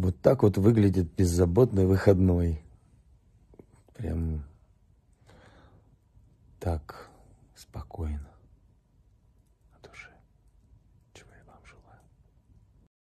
Вот так вот выглядит беззаботный выходной. Прям так спокойно.